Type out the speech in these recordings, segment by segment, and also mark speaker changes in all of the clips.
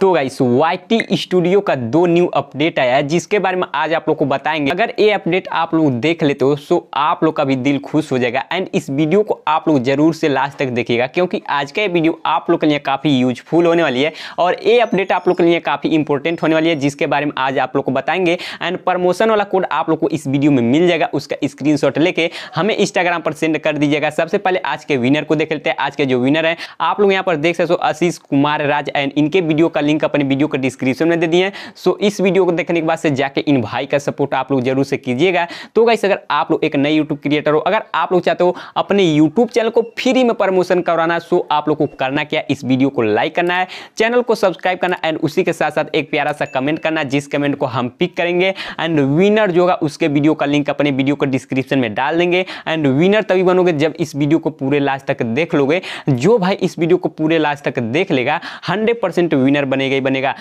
Speaker 1: तो guys Y studio का दो न्यू अपडेट आया है जिसके बारे में आज आप लोग को बताएंगे अगर ये अपडेट आप लोग देख लेते हो तो आप लोग का भी दिल खुश हो जाएगा एंड इस वीडियो को आप लोग जरूर से लास्ट तक देखिएगा क्योंकि आज का ये वीडियो आप लोग के लिए काफ़ी यूजफुल होने वाली है और ये अपडेट आप लोग के लिए काफ़ी इंपॉर्टेंट होने वाली है जिसके बारे में आज आप लोग को बताएंगे एंड प्रमोशन वाला कोड आप लोग को इस वीडियो में मिल जाएगा उसका स्क्रीन लेके हमें इंस्टाग्राम पर सेंड कर दीजिएगा सबसे पहले आज के विनर को देख लेते हैं आज के जो विनर है आप लोग यहाँ पर देख सकते हो आशीष कुमार राज एंड इनके वीडियो का लिंक अपने वीडियो के डिस्क्रिप्शन में दे दिए हैं सो इस वीडियो को देखने के बाद से जाके इन भाई का सपोर्ट आप लोग जरूर से कीजिएगा तो गाइस अगर आप लोग एक नए यूट्यूब क्रिएटर हो अगर आप लोग चाहते हो अपने यूट्यूब चैनल को फ्री में प्रमोशन करवाना सो आप लोग को करना क्या इस वीडियो को लाइक करना है चैनल को सब्सक्राइब करना एंड उसी के साथ साथ एक प्यारा सा कमेंट करना जिस कमेंट को हम पिक करेंगे एंड विनर जो होगा उसके वीडियो का लिंक अपने वीडियो को डिस्क्रिप्शन में डाल देंगे एंड विनर तभी बनोगे जब इस वीडियो को पूरे लास्ट तक देख लोगे जो भाई इस वीडियो को पूरे लास्ट तक देख लेगा हंड्रेड विनर बन बनेगा ही बनेगा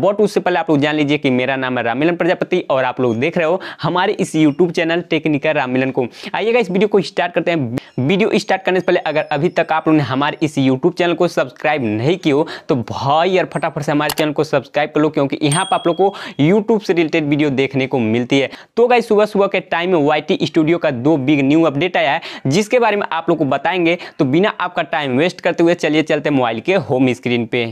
Speaker 1: बट उससे पहले आप लोग जान लीजिए कि मेरा नाम है रामिलन प्रजापति और आप लोग देख रहे हो हमारे इस यूट्यूब चैनल टेक्निकल रामिलन को आइएगा इस वीडियो को स्टार्ट करते हैं वीडियो स्टार्ट करने से पहले अगर अभी तक आप लोगों ने हमारे इस यूट्यूब चैनल को सब्सक्राइब नहीं किया हो तो भाई यार फटाफट से हमारे चैनल को सब्सक्राइब कर लो क्योंकि यहाँ पर आप लोग को यूट्यूब से रिलेटेड वीडियो देखने को मिलती है तो गाई सुबह सुबह के टाइम में वाई स्टूडियो का दो बिग न्यू अपडेट आया है जिसके बारे में आप लोग को बताएंगे तो बिना आपका टाइम वेस्ट करते हुए चलिए चलते मोबाइल के होम स्क्रीन पे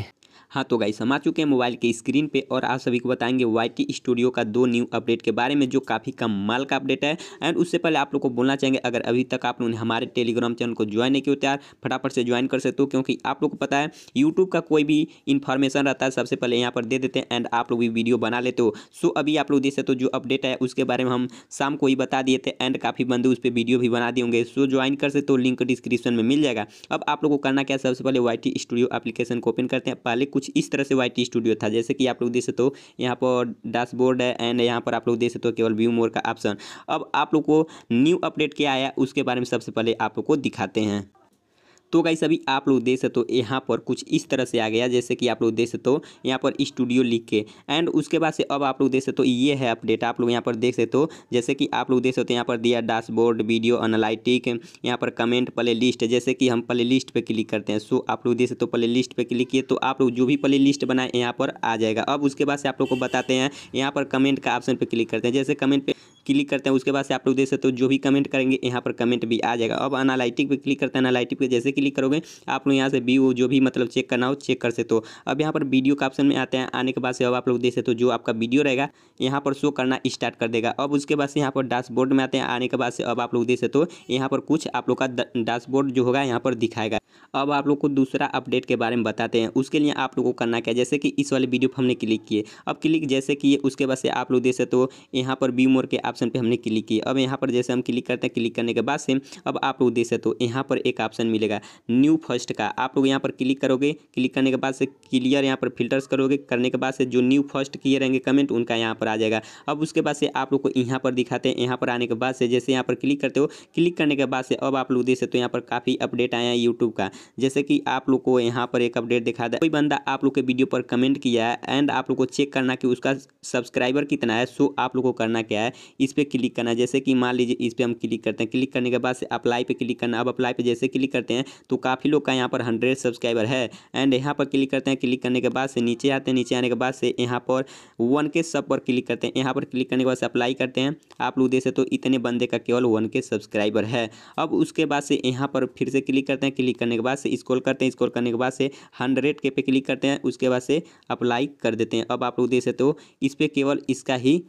Speaker 1: हाँ तो गाइस हम आ चुके हैं मोबाइल के स्क्रीन पे और आप सभी को बताएंगे वाई स्टूडियो का दो न्यू अपडेट के बारे में जो काफ़ी कम माल का अपडेट है एंड उससे पहले आप लोग को बोलना चाहेंगे अगर अभी तक आप लोगों ने हमारे टेलीग्राम चैनल को ज्वाइन नहीं किया यार फटाफट से ज्वाइन कर सकते हो क्योंकि आप लोग को पता है यूट्यूब का कोई भी इन्फॉर्मेशन रहता है सबसे पहले यहाँ पर दे देते हैं एंड आप लोग भी वीडियो बना लेते हो सो अभी आप लोग देख सकते हो जो अपडेट है उसके बारे में हम शाम को ही बता दिए थे एंड काफ़ी बंदे उस पर वीडियो भी बना दिए होंगे सो ज्वाइन कर सकते हो लिंक डिस्क्रिप्शन में मिल जाएगा अब आप लोग को करना क्या सबसे पहले वाई स्टूडियो अपलीकेशन को ओपन करते हैं पहले कुछ कुछ इस तरह से वाइट स्टूडियो था जैसे कि आप लोग देख सकते हो यहाँ पर डैशबोर्ड है एंड यहाँ पर आप लोग देख सकते हो केवल व्यू मोर का ऑप्शन अब आप लोग को न्यू अपडेट क्या आया उसके बारे में सबसे पहले आप लोग को दिखाते हैं तो गाइस अभी आप लोग देख सकते हो यहाँ पर कुछ इस तरह से आ गया जैसे कि आप लोग देख सकते हो यहाँ पर स्टूडियो लिख के एंड उसके बाद से अब आप लोग देख सकते हो ये है अपडेट आप लोग यहाँ पर देख सकते हो जैसे कि आप लोग देख सकते हो यहाँ पर दिया डैशबोर्ड वीडियो एनालिटिक यहाँ पर कमेंट प्ले लिस्ट जैसे कि हम प्ले लिस्ट पर क्लिक करते हैं सो आप लोग देख सकते हो प्ले लिस्ट पर क्लिक किए तो आप लोग जो भी प्ले लिस्ट बनाए यहाँ पर आ जाएगा अब उसके बाद से आप लोग को बताते हैं यहाँ पर कमेंट का ऑप्शन पर क्लिक करते हैं जैसे कमेंट पर क्लिक करते हैं उसके बाद से आप लोग देख सकते हो जो भी कमेंट करेंगे यहाँ पर कमेंट भी आ जाएगा अब एनालिटिक पे क्लिक करते हैं एनालिटिक पे जैसे क्लिक करोगे आप लोग यहाँ से व्यू जो भी मतलब चेक करना हो चेक कर सकते हो अब यहाँ पर वीडियो का ऑप्शन में आते हैं आने के बाद से अब आप लोग देख सकते हो जो आपका वीडियो रहेगा यहाँ पर शो करना स्टार्ट कर देगा अब उसके बाद से यहाँ पर डैशबोर्ड में आते हैं आने के बाद से अब आप लोग देख सकते हो यहाँ पर कुछ आप लोग का डैशबोर्ड जो होगा यहाँ पर दिखाएगा अब आप लोग को दूसरा अपडेट के बारे में बताते हैं उसके लिए आप लोग को करना क्या जैसे कि इस वाले वीडियो पर हमने क्लिक किए अब क्लिक जैसे किए उसके बाद से आप लोग देख सकते हो यहाँ पर बी मोर के आप ऑप्शन पे हमने क्लिक किया अब यहाँ पर जैसे हम क्लिक करते हैं क्लिक करने के बाद से अब आप लोग देख सकते हो यहाँ पर एक ऑप्शन मिलेगा न्यू फर्स्ट का आप लोग यहाँ पर क्लिक करोगे क्लिक करने के बाद से क्लियर यहाँ पर फिल्टर्स करोगे करने के बाद से जो न्यू फर्स्ट किए रहेंगे कमेंट उनका यहाँ पर आ जाएगा अब उसके बाद से आप लोग को यहाँ पर दिखाते हैं यहाँ पर आने के बाद से जैसे यहाँ पर क्लिक करते हो क्लिक करने के बाद से अब आप लोग देख सकते हो यहाँ पर काफ़ी अपडेट आया है यूट्यूब का जैसे कि आप लोग को यहाँ पर एक अपडेट दिखा दे कोई बंदा आप लोग के वीडियो पर कमेंट किया है एंड आप लोग को चेक करना कि उसका सब्सक्राइबर कितना है सो आप लोग को करना क्या है इस पर क्लिक करना है जैसे कि मान लीजिए इस पर हम क्लिक करते हैं क्लिक करने के बाद से अप्लाई पे क्लिक करना अब अप्लाई पे जैसे क्लिक करते हैं तो काफ़ी लोग का यहाँ पर हंड्रेड सब्सक्राइबर है एंड यहाँ पर क्लिक करते हैं क्लिक करने के बाद से नीचे आते हैं नीचे आने के बाद से यहाँ पर वन के सब पर क्लिक करते हैं यहाँ पर क्लिक करने के बाद से अप्लाई करते हैं आप लोग देख सकते तो इतने बंदे का केवल वन के सब्सक्राइबर है अब उसके बाद से यहाँ पर फिर से क्लिक करते हैं क्लिक करने के बाद से स्क्रॉल करते हैं स्कॉल करने के बाद से हंड्रेड के पे क्लिक करते हैं उसके बाद से अप्लाई कर देते हैं अब आप लोग देख सकते हो इस पर केवल इसका ही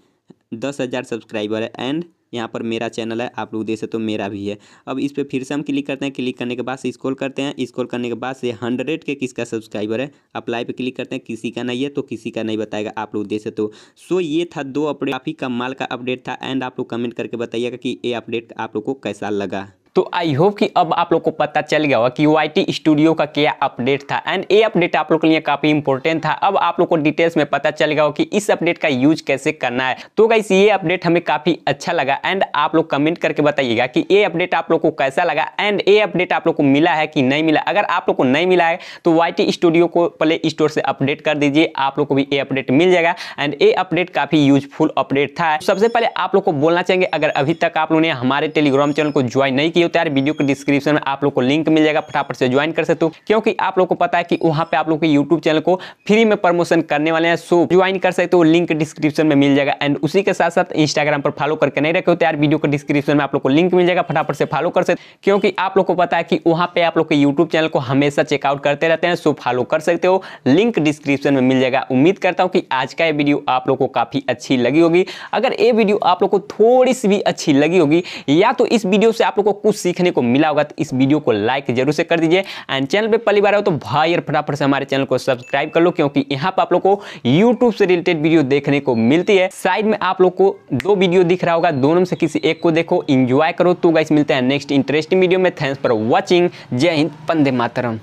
Speaker 1: दस हज़ार सब्सक्राइबर है एंड यहाँ पर मेरा चैनल है आप लोग देख सकते हो तो मेरा भी है अब इस पर फिर से हम क्लिक करते हैं क्लिक करने के बाद से स्क्रॉल करते हैं स्क्रॉल करने के बाद से हंड्रेड के किसका सब्सक्राइबर है अप्लाई पे क्लिक करते हैं किसी का नहीं है तो किसी का नहीं बताएगा आप लोग देख सकते हो तो। सो ये था दो अपडेट काफ़ी कम माल का अपडेट था एंड आप लोग कमेंट करके बताइएगा कि ये अपडेट आप लोग को कैसा लगा तो आई होप कि अब आप लोग को पता चल गया होगा कि वाई स्टूडियो का क्या अपडेट था एंड ये अपडेट आप लोग के लिए काफ़ी इंपॉर्टेंट था अब आप लोग को डिटेल्स में पता चल गया हो कि इस अपडेट का यूज कैसे करना है तो गाइस ये अपडेट हमें काफ़ी अच्छा लगा एंड आप लोग कमेंट करके बताइएगा कि ये अपडेट आप लोग को कैसा लगा एंड ये अपडेट आप लोग को मिला है कि नहीं मिला अगर आप लोग को नहीं मिला है तो वाई स्टूडियो को प्ले स्टोर से अपडेट कर दीजिए आप लोग को भी ये अपडेट मिल जाएगा एंड ये अपडेट काफ़ी यूजफुल अपडेट था सबसे पहले आप लोग को बोलना चाहेंगे अगर अभी तक आप लोगों ने हमारे टेलीग्राम चैनल को ज्वाइन नहीं किया किए हो तो यार वीडियो के डिस्क्रिप्शन में आप लोग को लिंक मिल जाएगा फटाफट से ज्वाइन कर सकते हो क्योंकि आप लोग को पता है कि वहाँ पे आप लोग के यूट्यूब चैनल को फ्री में प्रमोशन करने वाले हैं सो ज्वाइन कर सकते हो लिंक डिस्क्रिप्शन में मिल जाएगा एंड उसी के साथ साथ इंस्टाग्राम पर फॉलो करके नहीं रखे हो तो यार वीडियो के डिस्क्रिप्शन में आप लोग को लिंक मिल जाएगा फटाफट से फॉलो कर सकते क्योंकि आप लोग को पता है कि वहाँ पे आप लोग के यूट्यूब चैनल को हमेशा चेकआउट करते रहते हैं सो फॉलो कर सकते हो लिंक डिस्क्रिप्शन में मिल जाएगा उम्मीद करता हूँ कि आज का ये वीडियो आप लोग को काफ़ी अच्छी लगी होगी अगर ये वीडियो आप लोग को थोड़ी सी भी अच्छी लगी होगी या तो इस वीडियो से आप लोग को कुछ सीखने को मिला होगा तो इस वीडियो को लाइक जरूर से कर दीजिए एंड चैनल पर पहली बार हो तो भाई और फटाफट से हमारे चैनल को सब्सक्राइब कर लो क्योंकि यहाँ पर आप लोग को यूट्यूब से रिलेटेड वीडियो देखने को मिलती है साइड में आप लोग को दो वीडियो दिख रहा होगा दोनों से किसी एक को देखो इंजॉय करो तो गाइस मिलते हैं नेक्स्ट इंटरेस्टिंग वीडियो में थैंक्स फॉर वॉचिंग जय हिंद पंदे मातरम